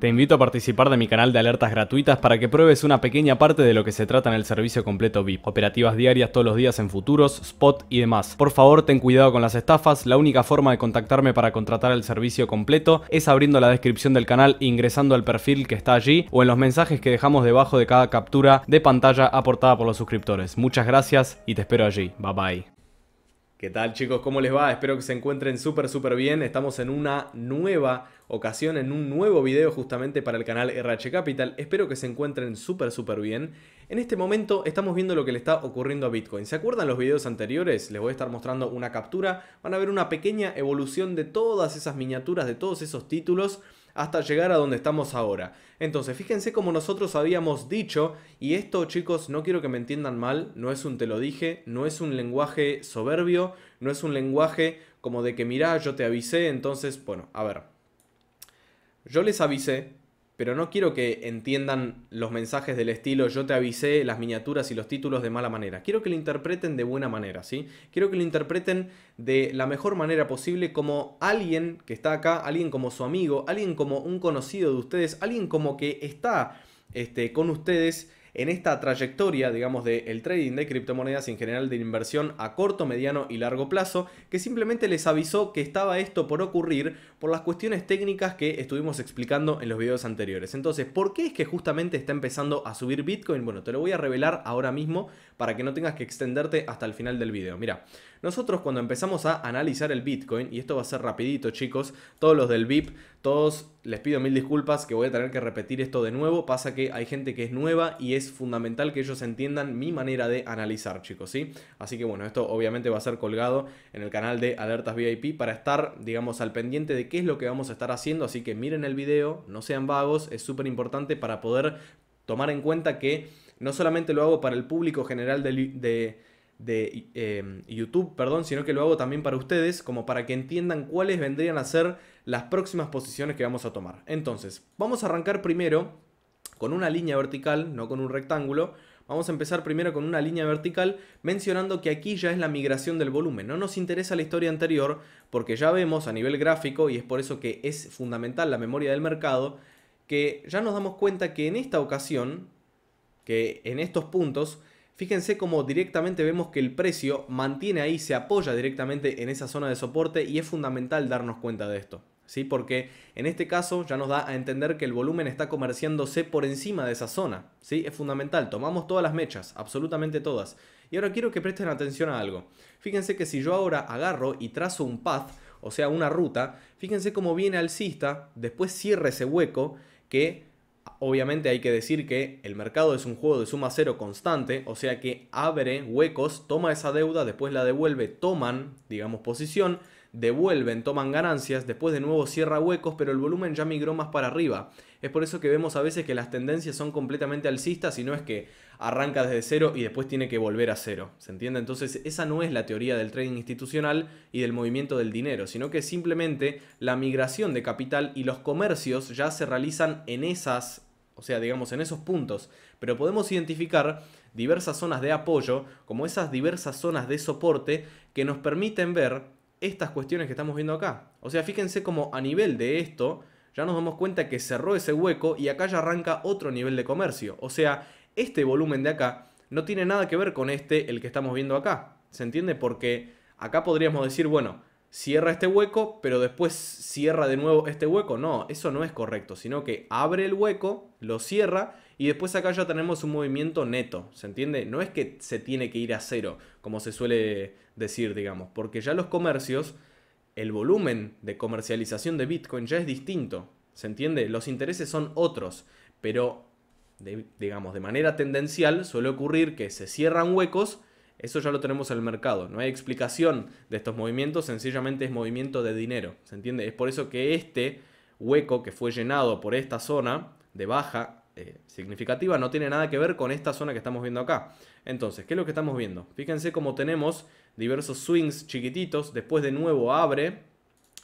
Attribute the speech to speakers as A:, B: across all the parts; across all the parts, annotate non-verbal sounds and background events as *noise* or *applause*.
A: Te invito a participar de mi canal de alertas gratuitas para que pruebes una pequeña parte de lo que se trata en el servicio completo VIP. Operativas diarias todos los días en futuros, spot y demás. Por favor, ten cuidado con las estafas. La única forma de contactarme para contratar el servicio completo es abriendo la descripción del canal, e ingresando al perfil que está allí o en los mensajes que dejamos debajo de cada captura de pantalla aportada por los suscriptores. Muchas gracias y te espero allí. Bye bye. ¿Qué tal chicos? ¿Cómo les va? Espero que se encuentren súper súper bien. Estamos en una nueva ocasión, en un nuevo video justamente para el canal RH Capital. Espero que se encuentren súper súper bien. En este momento estamos viendo lo que le está ocurriendo a Bitcoin. ¿Se acuerdan los videos anteriores? Les voy a estar mostrando una captura. Van a ver una pequeña evolución de todas esas miniaturas, de todos esos títulos hasta llegar a donde estamos ahora. Entonces, fíjense como nosotros habíamos dicho, y esto chicos, no quiero que me entiendan mal, no es un te lo dije, no es un lenguaje soberbio, no es un lenguaje como de que mirá, yo te avisé, entonces, bueno, a ver. Yo les avisé pero no quiero que entiendan los mensajes del estilo yo te avisé, las miniaturas y los títulos de mala manera. Quiero que lo interpreten de buena manera, ¿sí? Quiero que lo interpreten de la mejor manera posible como alguien que está acá, alguien como su amigo, alguien como un conocido de ustedes, alguien como que está este, con ustedes en esta trayectoria, digamos, del el trading de criptomonedas en general de inversión a corto, mediano y largo plazo, que simplemente les avisó que estaba esto por ocurrir por las cuestiones técnicas que estuvimos explicando en los videos anteriores. Entonces, ¿por qué es que justamente está empezando a subir Bitcoin? Bueno, te lo voy a revelar ahora mismo para que no tengas que extenderte hasta el final del video. Mira, nosotros cuando empezamos a analizar el Bitcoin, y esto va a ser rapidito chicos, todos los del VIP, todos les pido mil disculpas que voy a tener que repetir esto de nuevo, pasa que hay gente que es nueva y es fundamental que ellos entiendan mi manera de analizar chicos, ¿sí? Así que bueno, esto obviamente va a ser colgado en el canal de Alertas VIP para estar, digamos, al pendiente de es lo que vamos a estar haciendo, así que miren el video, no sean vagos, es súper importante para poder tomar en cuenta que no solamente lo hago para el público general de, em, YouTube, perdón, sino que lo hago también para ustedes, como para que entiendan cuáles vendrían a ser las próximas posiciones que vamos a tomar. Entonces, vamos a arrancar primero con una línea vertical, no con un rectángulo, Vamos a empezar primero con una línea vertical mencionando que aquí ya es la migración del volumen. No nos interesa la historia anterior porque ya vemos a nivel gráfico, y es por eso que es fundamental la memoria del mercado, que ya nos damos cuenta que en esta ocasión, que en estos puntos, fíjense cómo directamente vemos que el precio mantiene ahí, se apoya directamente en esa zona de soporte y es fundamental darnos cuenta de esto. ¿sí? Porque en este caso ya nos da a entender que el volumen está comerciándose por encima de esa zona, ¿sí? Es fundamental, tomamos todas las mechas, absolutamente todas. Y ahora quiero que presten atención a algo. Fíjense que si yo ahora agarro y trazo un path, o sea, una ruta, fíjense cómo viene alcista, después cierra ese hueco que Obviamente hay que decir que el mercado es un juego de suma cero constante, o sea que abre huecos, toma esa deuda, después la devuelve, toman, digamos, posición, devuelven, toman ganancias, después de nuevo cierra huecos, pero el volumen ya migró más para arriba. Es por eso que vemos a veces que las tendencias son completamente alcistas y no es que arranca desde cero y después tiene que volver a cero. ¿Se entiende? Entonces esa no es la teoría del trading institucional y del movimiento del dinero, sino que simplemente la migración de capital y los comercios ya se realizan en esas o sea, digamos, en esos puntos. Pero podemos identificar diversas zonas de apoyo, como esas diversas zonas de soporte, que nos permiten ver estas cuestiones que estamos viendo acá. O sea, fíjense como a nivel de esto, ya nos damos cuenta que cerró ese hueco y acá ya arranca otro nivel de comercio. O sea, este volumen de acá no tiene nada que ver con este, el que estamos viendo acá. ¿Se entiende? Porque acá podríamos decir, bueno, cierra este hueco, pero después cierra de nuevo este hueco. No, eso no es correcto, sino que abre el hueco, lo cierra y después acá ya tenemos un movimiento neto, ¿se entiende? No es que se tiene que ir a cero, como se suele decir, digamos, porque ya los comercios, el volumen de comercialización de Bitcoin ya es distinto, ¿se entiende? Los intereses son otros, pero, digamos, de manera tendencial suele ocurrir que se cierran huecos, eso ya lo tenemos en el mercado, no hay explicación de estos movimientos, sencillamente es movimiento de dinero, ¿se entiende? Es por eso que este hueco que fue llenado por esta zona de baja eh, significativa no tiene nada que ver con esta zona que estamos viendo acá. Entonces, ¿qué es lo que estamos viendo? Fíjense cómo tenemos diversos swings chiquititos, después de nuevo abre,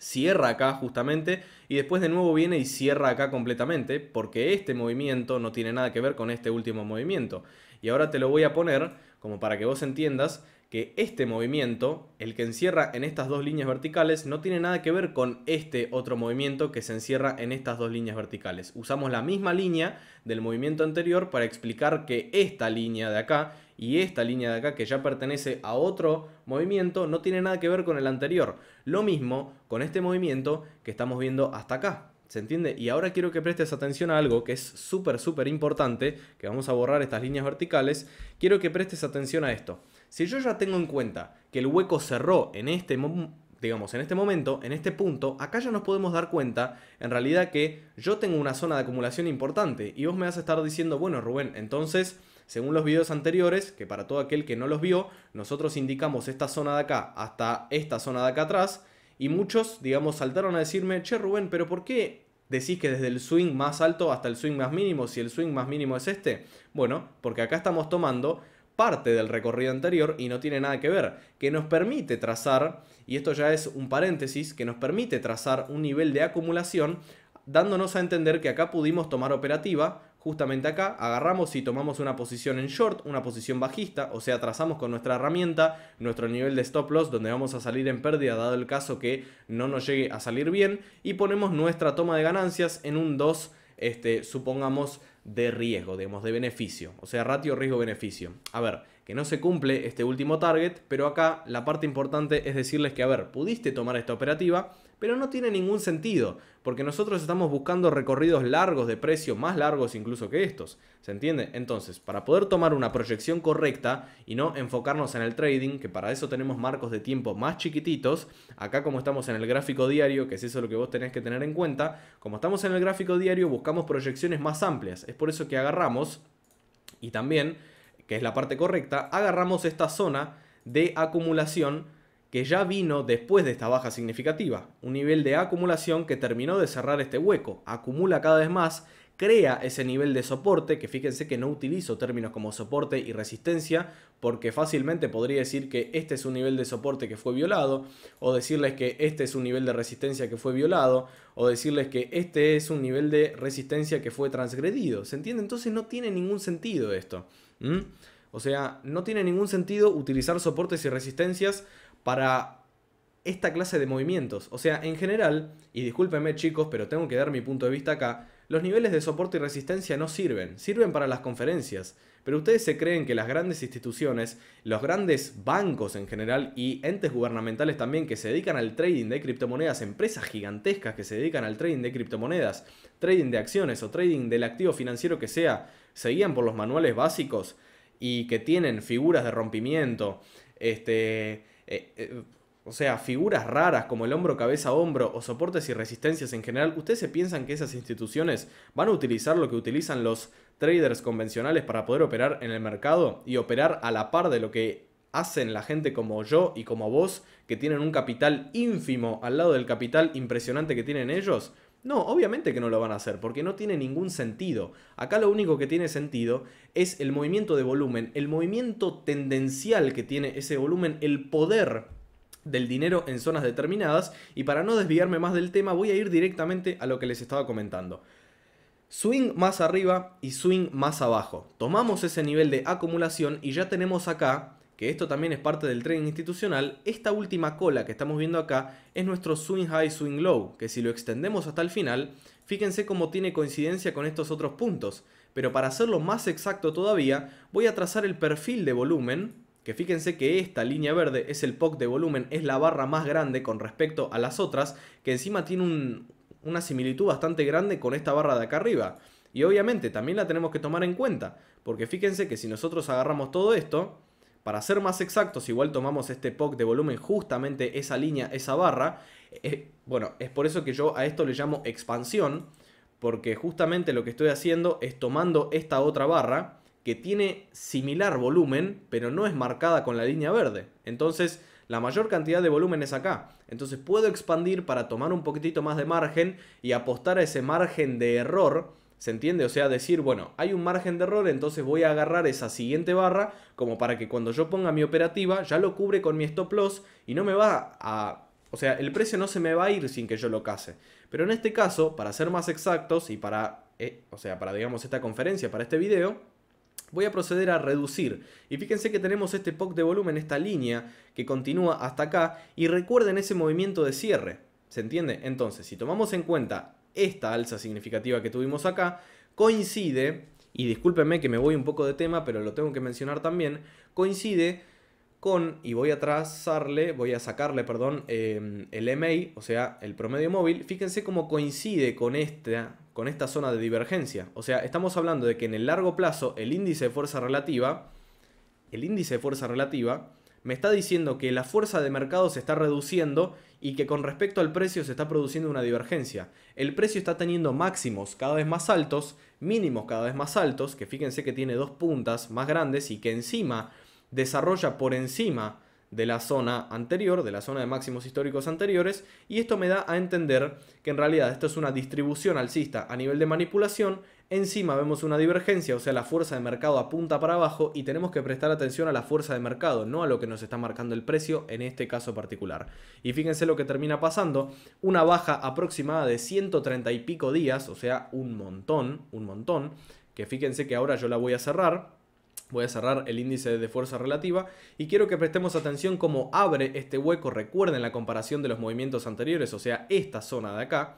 A: cierra acá justamente y después de nuevo viene y cierra acá completamente porque este movimiento no tiene nada que ver con este último movimiento. Y ahora te lo voy a poner como para que vos entiendas que este movimiento, el que encierra en estas dos líneas verticales, no tiene nada que ver con este otro movimiento que se encierra en estas dos líneas verticales. Usamos la misma línea del movimiento anterior para explicar que esta línea de acá y esta línea de acá que ya pertenece a otro movimiento no tiene nada que ver con el anterior. Lo mismo con este movimiento que estamos viendo hasta acá. ¿Se entiende? Y ahora quiero que prestes atención a algo que es súper, súper importante, que vamos a borrar estas líneas verticales. Quiero que prestes atención a esto. Si yo ya tengo en cuenta que el hueco cerró en este digamos, en este momento, en este punto, acá ya nos podemos dar cuenta, en realidad, que yo tengo una zona de acumulación importante. Y vos me vas a estar diciendo, bueno, Rubén, entonces, según los videos anteriores, que para todo aquel que no los vio, nosotros indicamos esta zona de acá hasta esta zona de acá atrás. Y muchos, digamos, saltaron a decirme, che, Rubén, pero ¿por qué decís que desde el swing más alto hasta el swing más mínimo, si el swing más mínimo es este? Bueno, porque acá estamos tomando parte del recorrido anterior y no tiene nada que ver, que nos permite trazar, y esto ya es un paréntesis, que nos permite trazar un nivel de acumulación, dándonos a entender que acá pudimos tomar operativa, justamente acá, agarramos y tomamos una posición en short, una posición bajista, o sea, trazamos con nuestra herramienta nuestro nivel de stop loss donde vamos a salir en pérdida dado el caso que no nos llegue a salir bien y ponemos nuestra toma de ganancias en un 2, este, supongamos de riesgo, digamos, de beneficio. O sea, ratio riesgo-beneficio. A ver, que no se cumple este último target, pero acá la parte importante es decirles que, a ver, pudiste tomar esta operativa, pero no tiene ningún sentido, porque nosotros estamos buscando recorridos largos de precio, más largos incluso que estos. ¿Se entiende? Entonces, para poder tomar una proyección correcta y no enfocarnos en el trading, que para eso tenemos marcos de tiempo más chiquititos, acá como estamos en el gráfico diario, que es eso lo que vos tenés que tener en cuenta, como estamos en el gráfico diario buscamos proyecciones más amplias. Es por eso que agarramos, y también, que es la parte correcta, agarramos esta zona de acumulación que ya vino después de esta baja significativa, un nivel de acumulación que terminó de cerrar este hueco, acumula cada vez más, crea ese nivel de soporte, que fíjense que no utilizo términos como soporte y resistencia, porque fácilmente podría decir que este es un nivel de soporte que fue violado, o decirles que este es un nivel de resistencia que fue violado, o decirles que este es un nivel de resistencia que fue transgredido. ¿Se entiende? Entonces no tiene ningún sentido esto. O sea, no tiene ningún sentido utilizar soportes y resistencias para esta clase de movimientos. O sea, en general, y discúlpenme chicos, pero tengo que dar mi punto de vista acá, los niveles de soporte y resistencia no sirven, sirven para las conferencias, pero ustedes se creen que las grandes instituciones, los grandes bancos en general y entes gubernamentales también que se dedican al trading de criptomonedas, empresas gigantescas que se dedican al trading de criptomonedas, trading de acciones o trading del activo financiero que sea, seguían por los manuales básicos y que tienen figuras de rompimiento, este eh, eh, o sea, figuras raras como el hombro cabeza hombro o soportes y resistencias en general, ¿ustedes se piensan que esas instituciones van a utilizar lo que utilizan los traders convencionales para poder operar en el mercado y operar a la par de lo que hacen la gente como yo y como vos, que tienen un capital ínfimo al lado del capital impresionante que tienen ellos? No, obviamente que no lo van a hacer, porque no tiene ningún sentido. Acá lo único que tiene sentido es el movimiento de volumen, el movimiento tendencial que tiene ese volumen, el poder del dinero en zonas determinadas, y para no desviarme más del tema voy a ir directamente a lo que les estaba comentando. Swing más arriba y swing más abajo. Tomamos ese nivel de acumulación y ya tenemos acá que esto también es parte del tren institucional, esta última cola que estamos viendo acá es nuestro swing high, swing low, que si lo extendemos hasta el final, fíjense cómo tiene coincidencia con estos otros puntos. Pero para hacerlo más exacto todavía, voy a trazar el perfil de volumen, que fíjense que esta línea verde es el POC de volumen, es la barra más grande con respecto a las otras, que encima tiene una similitud bastante grande con esta barra de acá arriba. Y obviamente también la tenemos que tomar en cuenta, porque fíjense que si nosotros agarramos todo esto, para ser más exactos, igual tomamos este POC de volumen justamente esa línea, esa barra. Eh, bueno, es por eso que yo a esto le llamo expansión, porque justamente lo que estoy haciendo es tomando esta otra barra que tiene similar volumen, pero no es marcada con la línea verde. Entonces, la mayor cantidad de volumen es acá. Entonces puedo expandir para tomar un poquitito más de margen y apostar a ese margen de error ¿Se entiende? O sea, decir, bueno, hay un margen de error, entonces voy a agarrar esa siguiente barra como para que cuando yo ponga mi operativa ya lo cubre con mi stop loss y no me va a... O sea, el precio no se me va a ir sin que yo lo case. Pero en este caso, para ser más exactos y para... Eh, o sea, para, digamos, esta conferencia, para este video, voy a proceder a reducir. Y fíjense que tenemos este POC de volumen, esta línea que continúa hasta acá. Y recuerden ese movimiento de cierre. ¿Se entiende? Entonces, si tomamos en cuenta esta alza significativa que tuvimos acá coincide, y discúlpenme que me voy un poco de tema, pero lo tengo que mencionar también, coincide con, y voy a trazarle, voy a sacarle, perdón, eh, el MA, o sea, el promedio móvil, fíjense cómo coincide con esta, con esta zona de divergencia. O sea, estamos hablando de que en el largo plazo el índice de fuerza relativa, el índice de fuerza relativa, me está diciendo que la fuerza de mercado se está reduciendo y que con respecto al precio se está produciendo una divergencia. El precio está teniendo máximos cada vez más altos, mínimos cada vez más altos, que fíjense que tiene dos puntas más grandes y que encima desarrolla por encima de la zona anterior, de la zona de máximos históricos anteriores, y esto me da a entender que en realidad esto es una distribución alcista a nivel de manipulación Encima vemos una divergencia, o sea, la fuerza de mercado apunta para abajo y tenemos que prestar atención a la fuerza de mercado, no a lo que nos está marcando el precio en este caso particular. Y fíjense lo que termina pasando, una baja aproximada de 130 y pico días, o sea, un montón, un montón, que fíjense que ahora yo la voy a cerrar, Voy a cerrar el índice de fuerza relativa y quiero que prestemos atención cómo abre este hueco. Recuerden la comparación de los movimientos anteriores, o sea, esta zona de acá,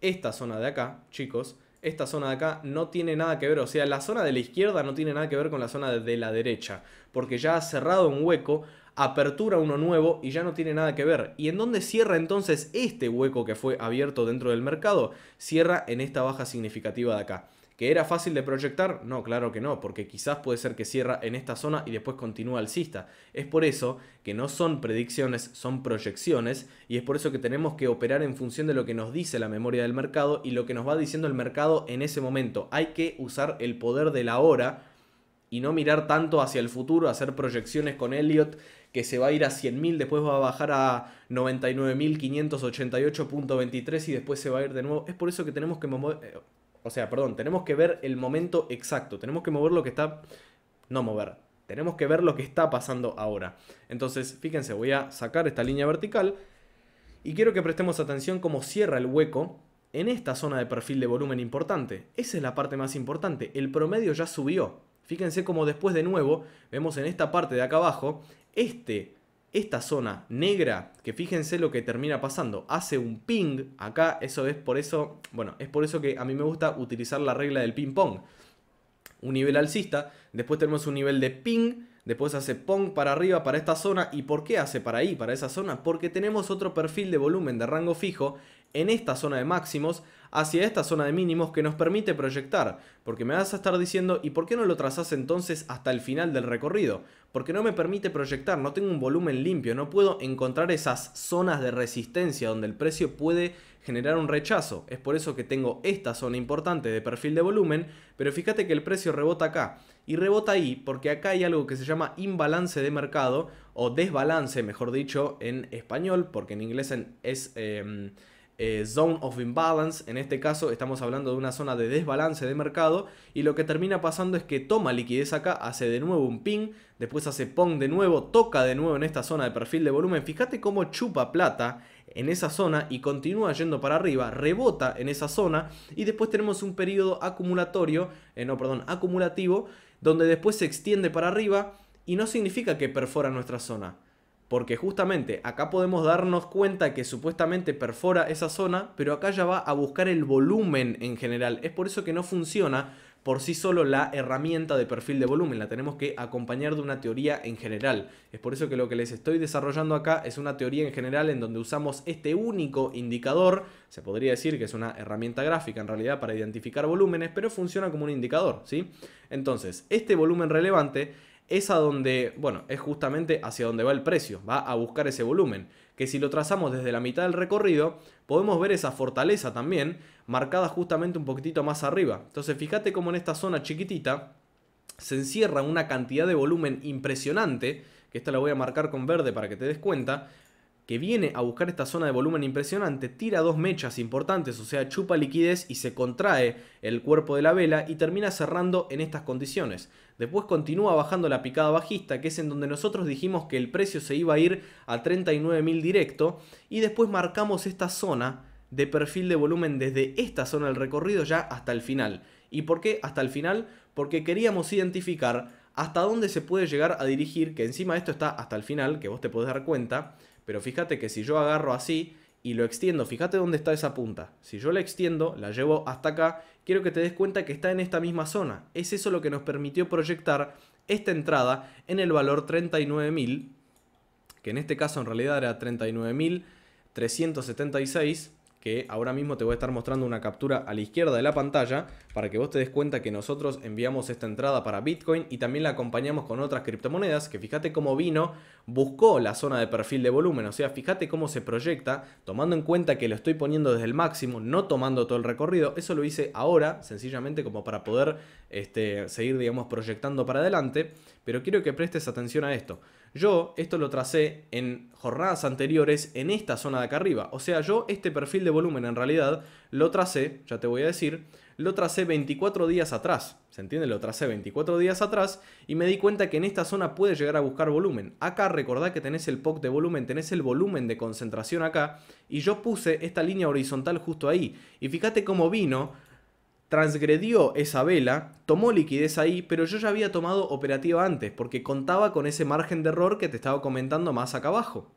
A: esta zona de acá, chicos, esta zona de acá no tiene nada que ver, o sea, la zona de la izquierda no tiene nada que ver con la zona de la derecha, porque ya ha cerrado un hueco, apertura uno nuevo y ya no tiene nada que ver. ¿Y en dónde cierra entonces este hueco que fue abierto dentro del mercado? Cierra en esta baja significativa de acá. ¿Que era fácil de proyectar? No, claro que no, porque quizás puede ser que cierra en esta zona y después continúa alcista. Es por eso que no son predicciones, son proyecciones y es por eso que tenemos que operar en función de lo que nos dice la memoria del mercado y lo que nos va diciendo el mercado en ese momento. Hay que usar el poder de la hora y no mirar tanto hacia el futuro, hacer proyecciones con Elliot que se va a ir a 100.000, después va a bajar a 99.588.23 y después se va a ir de nuevo. Es por eso que tenemos que eh, o sea, perdón, tenemos que ver el momento exacto, tenemos que mover lo que está... No mover, tenemos que ver lo que está pasando ahora. Entonces, fíjense, voy a sacar esta línea vertical y quiero que prestemos atención cómo cierra el hueco en esta zona de perfil de volumen importante. Esa es la parte más importante, el promedio ya subió. Fíjense cómo después de nuevo vemos en esta parte de acá abajo, este esta zona negra, que fíjense lo que termina pasando, hace un ping acá, eso es por eso, bueno, es por eso que a mí me gusta utilizar la regla del ping pong. Un nivel alcista, después tenemos un nivel de ping, después hace pong para arriba para esta zona y ¿por qué hace para ahí, para esa zona? Porque tenemos otro perfil de volumen de rango fijo en esta zona de máximos hacia esta zona de mínimos que nos permite proyectar, porque me vas a estar diciendo, ¿y por qué no lo trazas entonces hasta el final del recorrido? Porque no me permite proyectar, no tengo un volumen limpio, no puedo encontrar esas zonas de resistencia donde el precio puede generar un rechazo. Es por eso que tengo esta zona importante de perfil de volumen, pero fíjate que el precio rebota acá. Y rebota ahí porque acá hay algo que se llama imbalance de mercado, o desbalance, mejor dicho, en español, porque en inglés es... Em, eh, zone of imbalance, en este caso estamos hablando de una zona de desbalance de mercado y lo que termina pasando es que toma liquidez acá, hace de nuevo un ping, después hace pong de nuevo, toca de nuevo en esta zona de perfil de volumen, fíjate cómo chupa plata en esa zona y continúa yendo para arriba, rebota en esa zona y después tenemos un periodo acumulatorio, eh, no, perdón, acumulativo, donde después se extiende para arriba y no significa que perfora nuestra zona porque justamente acá podemos darnos cuenta que supuestamente perfora esa zona, pero acá ya va a buscar el volumen en general. Es por eso que no funciona por sí solo la herramienta de perfil de volumen, la tenemos que acompañar de una teoría en general. Es por eso que lo que les estoy desarrollando acá es una teoría en general en donde usamos este único indicador, se podría decir que es una herramienta gráfica en realidad para identificar volúmenes, pero funciona como un indicador, ¿sí? Entonces, este volumen relevante es a donde, bueno, es justamente hacia donde va el precio, va a buscar ese volumen, que si lo trazamos desde la mitad del recorrido, podemos ver esa fortaleza también marcada justamente un poquitito más arriba. Entonces, fíjate cómo en esta zona chiquitita se encierra una cantidad de volumen impresionante, que esta la voy a marcar con verde para que te des cuenta, que viene a buscar esta zona de volumen impresionante, tira dos mechas importantes, o sea, chupa liquidez y se contrae el cuerpo de la vela y termina cerrando en estas condiciones. Después continúa bajando la picada bajista, que es en donde nosotros dijimos que el precio se iba a ir a 39.000 directo, y después marcamos esta zona de perfil de volumen desde esta zona del recorrido ya hasta el final. ¿Y por qué hasta el final? Porque queríamos identificar hasta dónde se puede llegar a dirigir, que encima esto está hasta el final, que vos te podés dar cuenta, pero fíjate que si yo agarro así y lo extiendo, fíjate dónde está esa punta. Si yo la extiendo, la llevo hasta acá, quiero que te des cuenta que está en esta misma zona. Es eso lo que nos permitió proyectar esta entrada en el valor 39.000, que en este caso en realidad era 39.376 que ahora mismo te voy a estar mostrando una captura a la izquierda de la pantalla para que vos te des cuenta que nosotros enviamos esta entrada para Bitcoin y también la acompañamos con otras criptomonedas que fíjate cómo vino, buscó la zona de perfil de volumen, o sea, fíjate cómo se proyecta, tomando en cuenta que lo estoy poniendo desde el máximo, no tomando todo el recorrido, eso lo hice ahora, sencillamente como para poder este, seguir, digamos, proyectando para adelante, pero quiero que prestes atención a esto. Yo esto lo tracé en jornadas anteriores en esta zona de acá arriba. O sea, yo este perfil de volumen en realidad lo tracé, ya te voy a decir, lo tracé 24 días atrás. ¿Se entiende? Lo tracé 24 días atrás y me di cuenta que en esta zona puede llegar a buscar volumen. Acá recordá que tenés el POC de volumen, tenés el volumen de concentración acá y yo puse esta línea horizontal justo ahí. Y fíjate cómo vino transgredió esa vela, tomó liquidez ahí, pero yo ya había tomado operativa antes, porque contaba con ese margen de error que te estaba comentando más acá abajo.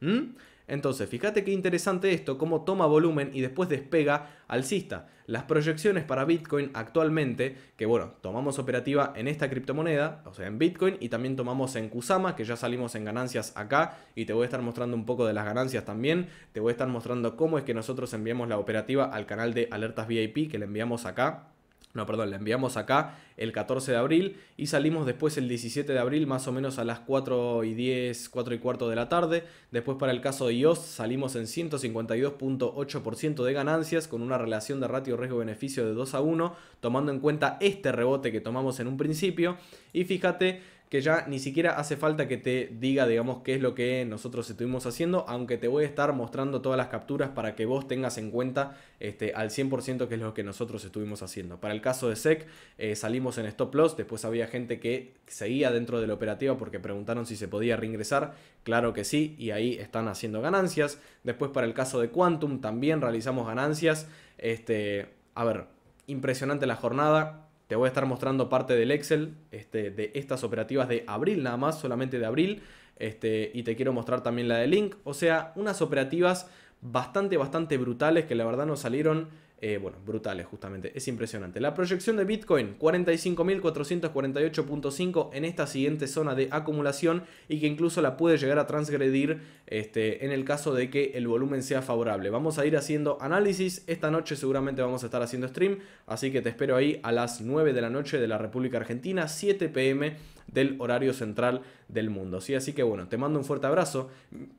A: ¿Mm? Entonces, fíjate qué interesante esto, cómo toma volumen y después despega alcista. Las proyecciones para Bitcoin actualmente, que bueno, tomamos operativa en esta criptomoneda, o sea, en Bitcoin, y también tomamos en Kusama, que ya salimos en ganancias acá, y te voy a estar mostrando un poco de las ganancias también, te voy a estar mostrando cómo es que nosotros enviamos la operativa al canal de alertas VIP que le enviamos acá no, perdón, la enviamos acá el 14 de abril y salimos después el 17 de abril más o menos a las 4 y 10, 4 y cuarto de la tarde. Después para el caso de IOS salimos en 152.8% de ganancias con una relación de ratio riesgo-beneficio de 2 a 1, tomando en cuenta este rebote que tomamos en un principio. Y fíjate que ya ni siquiera hace falta que te diga, digamos, qué es lo que nosotros estuvimos haciendo, aunque te voy a estar mostrando todas las capturas para que vos tengas en cuenta este, al 100% qué es lo que nosotros estuvimos haciendo. Para el caso de SEC, eh, salimos en stop loss, después había gente que seguía dentro de la operativa porque preguntaron si se podía reingresar, claro que sí, y ahí están haciendo ganancias. Después para el caso de Quantum también realizamos ganancias. Este, a ver, impresionante la jornada, te voy a estar mostrando parte del Excel este, de estas operativas de abril nada más, solamente de abril. Este, y te quiero mostrar también la de Link. O sea, unas operativas bastante, bastante brutales que la verdad nos salieron eh, bueno, brutales justamente, es impresionante. La proyección de Bitcoin, 45.448.5 en esta siguiente zona de acumulación y que incluso la puede llegar a transgredir este, en el caso de que el volumen sea favorable. Vamos a ir haciendo análisis, esta noche seguramente vamos a estar haciendo stream, así que te espero ahí a las 9 de la noche de la República Argentina, 7 pm del horario central del mundo. ¿sí? Así que bueno, te mando un fuerte abrazo.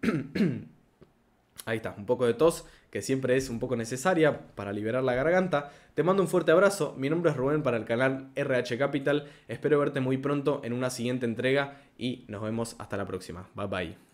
A: *clears throat* Ahí está, un poco de tos que siempre es un poco necesaria para liberar la garganta. Te mando un fuerte abrazo, mi nombre es Rubén para el canal RH Capital, espero verte muy pronto en una siguiente entrega y nos vemos hasta la próxima. Bye bye.